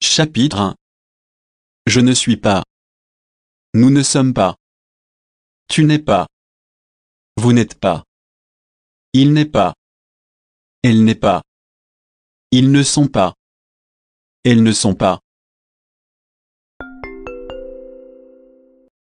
Chapitre 1 Je ne suis pas. Nous ne sommes pas. Tu n'es pas. Vous n'êtes pas. Il n'est pas. Elle n'est pas. Ils ne sont pas. Elles ne sont pas.